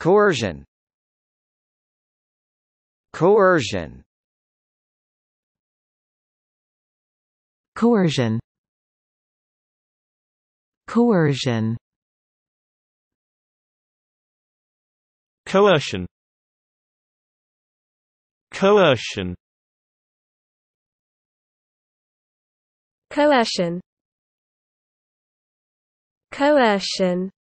Coercion Coercion Coercion Coercion Coercion Coercion Coercion Coercion